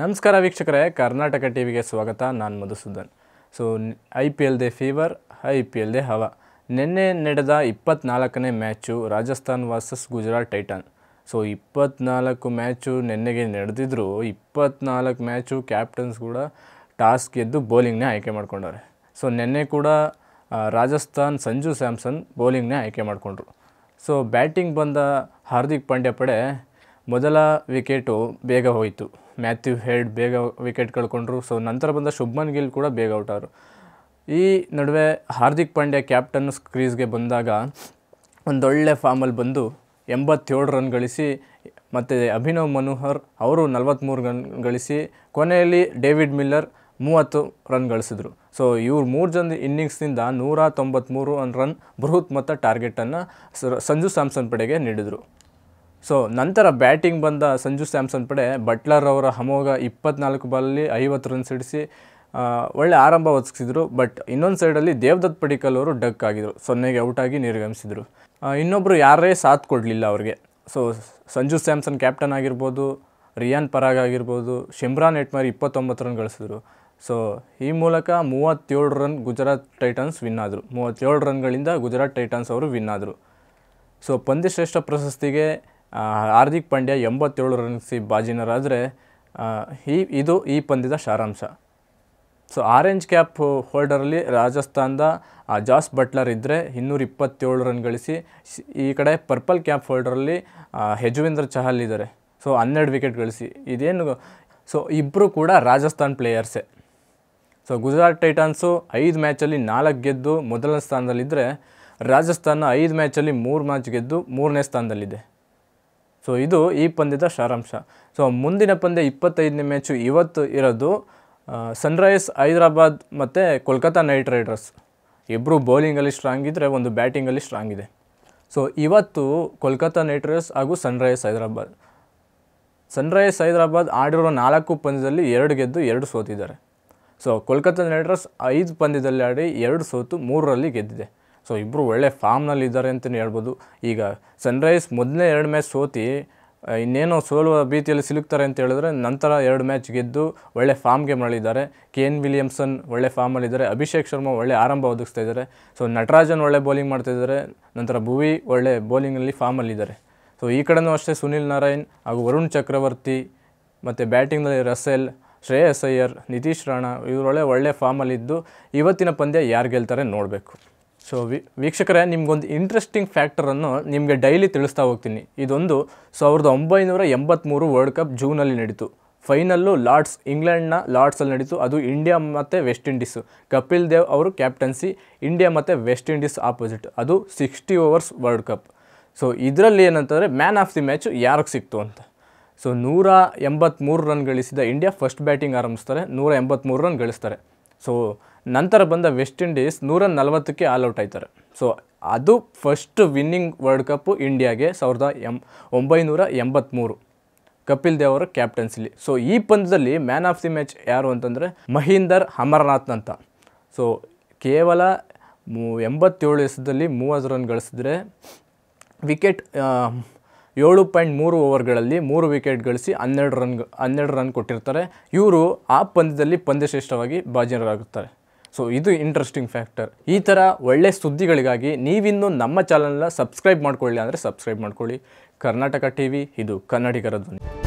ನಮಸ್ಕಾರ ವೀಕ್ಷಕರೇ ಕರ್ನಾಟಕ ಟಿವಿಗೆ ಸ್ವಾಗತ ನಾನು Madhusudan so I P L ದೇ ಫೀವರ್ ಐ ಪಿ ಎಲ್ ದೇ ಹವಾ ನಿನ್ನೆ ನಡೆದ ಇಪ್ಪತ್ನಾಲ್ಕನೇ match Rajasthan versus Gujarat Titan so ಇಪ್ಪತ್ನಾಲ್ಕು ಮ್ಯಾಚು ನೆನ್ನೆಗೆ ನಡೆದಿದ್ರು ಇಪ್ಪತ್ನಾಲ್ಕು ಮ್ಯಾಚು ಕ್ಯಾಪ್ಟನ್ಸ್ ಕೂಡ ಟಾಸ್ ಗೆದ್ದು ಬೌಲಿಂಗ್ನೇ ಆಯ್ಕೆ ಮಾಡ್ಕೊಂಡವ್ರೆ ಸೊ ನಿನ್ನೆ ಕೂಡ ರಾಜಸ್ಥಾನ್ ಸಂಜು ಸ್ಯಾಮ್ಸನ್ ಬೌಲಿಂಗ್ನೇ ಆಯ್ಕೆ ಮಾಡಿಕೊಂಡ್ರು ಸೊ ಬ್ಯಾಟಿಂಗ್ ಬಂದ ಹಾರ್ದಿಕ್ ಪಾಂಡ್ಯ ಪಡೆ ಮೊದಲ ವಿಕೆಟು ಬೇಗ ಹೋಯಿತು ಮ್ಯಾಥ್ಯೂ ಹೇಡ್ ಬೇಗ ವಿಕೆಟ್ ಕಳ್ಕೊಂಡ್ರು ಸೊ ನಂತರ ಬಂದ ಶುಭ್ಮನ್ ಗಿಲ್ ಕೂಡ ಬೇಗ ಔಟ್ ಆದರು ಈ ನಡುವೆ ಹಾರ್ದಿಕ್ ಪಾಂಡ್ಯ ಕ್ಯಾಪ್ಟನ್ ಕ್ರೀಸ್ಗೆ ಬಂದಾಗ ಒಂದೊಳ್ಳೆ ಫಾರ್ಮಲ್ಲಿ ಬಂದು ಎಂಬತ್ತೇಳು ರನ್ ಗಳಿಸಿ ಮತ್ತು ಅಭಿನವ್ ಮನೋಹರ್ ಅವರು ನಲ್ವತ್ತ್ಮೂರು ರನ್ ಗಳಿಸಿ ಕೊನೆಯಲ್ಲಿ ಡೇವಿಡ್ ಮಿಲ್ಲರ್ ಮೂವತ್ತು ರನ್ ಗಳಿಸಿದ್ರು ಸೊ ಇವ್ರು ಮೂರು ಜನ ಇನ್ನಿಂಗ್ಸ್ನಿಂದ ನೂರ ತೊಂಬತ್ತ್ಮೂರು ರನ್ ಬೃಹತ್ ಮೊತ್ತ ಟಾರ್ಗೆಟನ್ನು ಸಂಜು ಸ್ಯಾಮ್ಸನ್ ಪಡೆಗೆ ನೀಡಿದರು ಸೊ ನಂತರ ಬ್ಯಾಟಿಂಗ್ ಬಂದ ಸಂಜು ಸ್ಯಾಮ್ಸನ್ ಪಡೆ ಬಟ್ಲರ್ ಅವರ ಅಮೋಘ ಇಪ್ಪತ್ನಾಲ್ಕು ಬಾಲಲ್ಲಿ ಐವತ್ತು ರನ್ಸ್ ಸಿಡಿಸಿ ಒಳ್ಳೆ ಆರಂಭ ಒದಗಿಸಿದ್ರು ಬಟ್ ಇನ್ನೊಂದು ಸೈಡಲ್ಲಿ ದೇವದತ್ ಪಡಿಕಲ್ ಅವರು ಡಕ್ ಆಗಿದ್ರು ಸೊನ್ನೆಗೆ ಔಟಾಗಿ ನಿರ್ಗಮಿಸಿದರು ಇನ್ನೊಬ್ಬರು ಯಾರೇ ಸಾಥ್ ಕೊಡಲಿಲ್ಲ ಅವ್ರಿಗೆ ಸೊ ಸಂಜು ಸ್ಯಾಮ್ಸನ್ ಕ್ಯಾಪ್ಟನ್ ಆಗಿರ್ಬೋದು ರಿಯಾನ್ ಪರಾಗ್ ಆಗಿರ್ಬೋದು ಶಿಮ್ರಾನ್ ಎಟ್ಮಾರಿ ಇಪ್ಪತ್ತೊಂಬತ್ತು ರನ್ ಗಳಿಸಿದ್ರು ಸೊ ಈ ಮೂಲಕ ಮೂವತ್ತೇಳು ರನ್ ಗುಜರಾತ್ ಟೈಟನ್ಸ್ ವಿನ್ ಆದರು ಮೂವತ್ತೇಳು ರನ್ಗಳಿಂದ ಗುಜರಾತ್ ಟೈಟನ್ಸ್ ಅವರು ವಿನ್ ಆದರು ಸೊ ಪಂದ್ಯಶ್ರೇಷ್ಠ ಪ್ರಶಸ್ತಿಗೆ ಹಾರ್ದಿಕ್ ಪಾಂಡ್ಯ ಎಂಬತ್ತೇಳು ರನ್ಸಿ ಬಾಜಿನರಾದರೆ ಈ ಇದು ಈ ಪಂದ್ಯದ ಸಾರಾಂಶ ಸೊ ಆರೆಂಜ್ ಕ್ಯಾಪ್ ಹೋಲ್ಡರಲ್ಲಿ ರಾಜಸ್ಥಾನದ ಜಾಸ್ ಬಟ್ಲರ್ ಇದ್ದರೆ ಇನ್ನೂರ ಇಪ್ಪತ್ತೇಳು ರನ್ ಗಳಿಸಿ ಈ ಕಡೆ ಪರ್ಪಲ್ ಕ್ಯಾಪ್ ಹೋಲ್ಡರಲ್ಲಿ ಯಜುವೇಂದ್ರ ಚಹಲ್ ಇದ್ದಾರೆ ಸೊ ಹನ್ನೆರಡು ವಿಕೆಟ್ ಗಳಿಸಿ ಇದೇನು ಸೊ ಇಬ್ಬರು ಕೂಡ ರಾಜಸ್ಥಾನ್ ಪ್ಲೇಯರ್ಸೇ ಸೊ ಗುಜರಾತ್ ಟೈಟಾನ್ಸು ಐದು ಮ್ಯಾಚಲ್ಲಿ ನಾಲ್ಕು ಗೆದ್ದು ಮೊದಲನೇ ಸ್ಥಾನದಲ್ಲಿದ್ದರೆ ರಾಜಸ್ಥಾನ ಐದು ಮ್ಯಾಚಲ್ಲಿ ಮೂರು ಮ್ಯಾಚ್ ಗೆದ್ದು ಮೂರನೇ ಸ್ಥಾನದಲ್ಲಿದೆ ಸೊ ಇದು ಈ ಪಂದ್ಯದ ಸಾರಾಂಶ ಸೊ ಮುಂದಿನ ಪಂದ್ಯ ಇಪ್ಪತ್ತೈದನೇ ಮ್ಯಾಚು ಇವತ್ತು ಇರೋದು ಸನ್ರೈಸ್ ಹೈದರಾಬಾದ್ ಮತ್ತು ಕೋಲ್ಕತ್ತಾ ನೈಟ್ ರೈಡರ್ಸ್ ಇಬ್ಬರು ಬೌಲಿಂಗಲ್ಲಿ ಸ್ಟ್ರಾಂಗ್ ಇದ್ದರೆ ಒಂದು ಬ್ಯಾಟಿಂಗಲ್ಲಿ ಸ್ಟ್ರಾಂಗ್ ಇದೆ ಸೊ ಇವತ್ತು ಕೋಲ್ಕತ್ತಾ ನೈಟ್ ರೈಡರ್ಸ್ ಹಾಗೂ ಸನ್ರೈಸ್ ಹೈದರಾಬಾದ್ ಸನ್ರೈಸ್ ಹೈದರಾಬಾದ್ ಆಡಿರೋ ನಾಲ್ಕು ಪಂದ್ಯದಲ್ಲಿ ಎರಡು ಗೆದ್ದು ಎರಡು ಸೋತಿದ್ದಾರೆ ಸೊ ಕೋಲ್ಕತ್ತಾ ನೈಟ್ ರೈಡರ್ಸ್ ಐದು ಪಂದ್ಯದಲ್ಲಿ ಆಡಿ ಎರಡು ಸೋತು ಮೂರರಲ್ಲಿ ಗೆದ್ದಿದೆ ಸೊ ಇಬ್ಬರು ಒಳ್ಳೆ ಇದ್ದಾರೆ ಅಂತಲೇ ಹೇಳ್ಬೋದು ಈಗ ಸನ್ರೈಸ್ ಮೊದಲೇ ಎರಡು ಮ್ಯಾಚ್ ಸೋತಿ ಇನ್ನೇನೋ ಸೋಲುವ ಭೀತಿಯಲ್ಲಿ ಸಿಲುಕ್ತಾರೆ ಅಂತ ಹೇಳಿದ್ರೆ ನಂತರ ಎರಡು ಮ್ಯಾಚ್ ಗೆದ್ದು ಒಳ್ಳೆ ಫಾರ್ಮ್ ಗೇಮ್ನಲ್ಲಿದ್ದಾರೆ ಕೆ ಎನ್ ವಿಲಿಯಮ್ಸನ್ ಒಳ್ಳೆ ಫಾರ್ಮಲ್ಲಿದ್ದಾರೆ ಅಭಿಷೇಕ್ ಶರ್ಮಾ ಒಳ್ಳೆ ಆರಂಭ ಒದಗಿಸ್ತಾ ಇದ್ದಾರೆ ಸೊ ನಟರಾಜನ್ ಒಳ್ಳೆ ಬೌಲಿಂಗ್ ಮಾಡ್ತಾಯಿದ್ದಾರೆ ನಂತರ ಭುವಿ ಒಳ್ಳೆ ಬೌಲಿಂಗಲ್ಲಿ ಫಾರ್ಮಲ್ಲಿದ್ದಾರೆ ಸೊ ಈ ಕಡೆಯೂ ಅಷ್ಟೇ ಸುನಿಲ್ ನಾರಾಯಣ್ ಹಾಗೂ ವರುಣ್ ಚಕ್ರವರ್ತಿ ಮತ್ತು ಬ್ಯಾಟಿಂಗ್ನಲ್ಲಿ ರಸೆಲ್ ಶ್ರೇಯಸ್ ಅಯ್ಯರ್ ನಿತೀಶ್ ರಾಣಾ ಇವರೊಳ್ಳೆ ಒಳ್ಳೆ ಫಾರ್ಮಲ್ಲಿದ್ದು ಇವತ್ತಿನ ಪಂದ್ಯ ಯಾರು ಗೆಲ್ತಾರೆ ನೋಡಬೇಕು ಸೊ ವಿ ವೀಕ್ಷಕರೇ ನಿಮಗೊಂದು ಇಂಟ್ರೆಸ್ಟಿಂಗ್ ಫ್ಯಾಕ್ಟರನ್ನು ನಿಮಗೆ ಡೈಲಿ ತಿಳಿಸ್ತಾ ಹೋಗ್ತೀನಿ ಇದೊಂದು ಸಾವಿರದ ಒಂಬೈನೂರ ಎಂಬತ್ತ್ಮೂರು ವರ್ಲ್ಡ್ ಕಪ್ ಜೂನಲ್ಲಿ ನಡೀತು ಫೈನಲ್ಲು ಲಾರ್ಡ್ಸ್ ಇಂಗ್ಲೆಂಡ್ನ ಲಾರ್ಡ್ಸಲ್ಲಿ ನಡೀತು ಅದು ಇಂಡಿಯಾ ಮತ್ತು ವೆಸ್ಟ್ ಇಂಡೀಸು ಕಪಿಲ್ ದೇವ್ ಅವರು ಕ್ಯಾಪ್ಟನ್ಸಿ ಇಂಡಿಯಾ ಮತ್ತು ವೆಸ್ಟ್ ಇಂಡೀಸ್ ಆಪೋಸಿಟ್ ಅದು sixty overs world cup so ಇದರಲ್ಲಿ ಏನಂತಂದರೆ ಮ್ಯಾನ್ ಆಫ್ ದಿ ಮ್ಯಾಚು ಯಾರಿಗೆ ಸಿಕ್ತು ಅಂತ ಸೊ ನೂರ ಎಂಬತ್ತ್ಮೂರು ರನ್ ಗಳಿಸಿದ ಇಂಡಿಯಾ ಫಸ್ಟ್ ಬ್ಯಾಟಿಂಗ್ ಆರಂಭಿಸ್ತಾರೆ ನೂರ ಎಂಬತ್ತ್ಮೂರು ರನ್ ಗಳಿಸ್ತಾರೆ ಸೊ ನಂತರ ಬಂದ ವೆಸ್ಟ್ ಇಂಡೀಸ್ ನೂರ ನಲವತ್ತಕ್ಕೆ ಔಟ್ ಆಯ್ತಾರೆ ಸೊ ಅದು ಫಸ್ಟ್ ವಿನ್ನಿಂಗ್ ವರ್ಲ್ಡ್ ಕಪ್ಪು ಇಂಡಿಯಾಗೆ ಸಾವಿರದ ಎಂ ಒಂಬೈನೂರ ಎಂಬತ್ತ್ಮೂರು ಕಪಿಲ್ ದೇವ್ ಅವರ ಕ್ಯಾಪ್ಟನ್ಸಿಲಿ ಸೊ ಈ ಪಂದ್ಯದಲ್ಲಿ ಮ್ಯಾನ್ ಆಫ್ ದಿ ಮ್ಯಾಚ್ ಯಾರು ಅಂತಂದರೆ ಮಹೀಂದರ್ ಅಮರನಾಥ್ ಅಂತ ಸೊ ಕೇವಲ ಮೂ ಎಂಬತ್ತೇಳು ಎಸದಲ್ಲಿ ಮೂವತ್ತು ರನ್ ಗಳಿಸಿದ್ರೆ ವಿಕೆಟ್ ಏಳು ಪಾಯಿಂಟ್ ಮೂರು ಓವರ್ಗಳಲ್ಲಿ ಮೂರು ವಿಕೆಟ್ ಗಳಿಸಿ ಹನ್ನೆರಡು ರನ್ ಹನ್ನೆರಡು ರನ್ ಕೊಟ್ಟಿರ್ತಾರೆ ಇವರು ಆ ಪಂದ್ಯದಲ್ಲಿ ಪಂದ್ಯಶ್ರೇಷ್ಠವಾಗಿ ಭಾಜನರಾಗುತ್ತಾರೆ ಸೊ ಇದು ಇಂಟ್ರೆಸ್ಟಿಂಗ್ ಫ್ಯಾಕ್ಟರ್ ಈ ಥರ ಒಳ್ಳೆ ಸುದ್ದಿಗಳಿಗಾಗಿ ನೀವಿನ್ನೂ ನಮ್ಮ ಚಾನಲ್ನ ಸಬ್ಸ್ಕ್ರೈಬ್ ಮಾಡ್ಕೊಳ್ಳಿ ಅಂದರೆ ಸಬ್ಸ್ಕ್ರೈಬ್ ಮಾಡ್ಕೊಳ್ಳಿ ಕರ್ನಾಟಕ ಟಿ ವಿ ಇದು ಕನ್ನಡಿಗರ ಧ್ವನಿ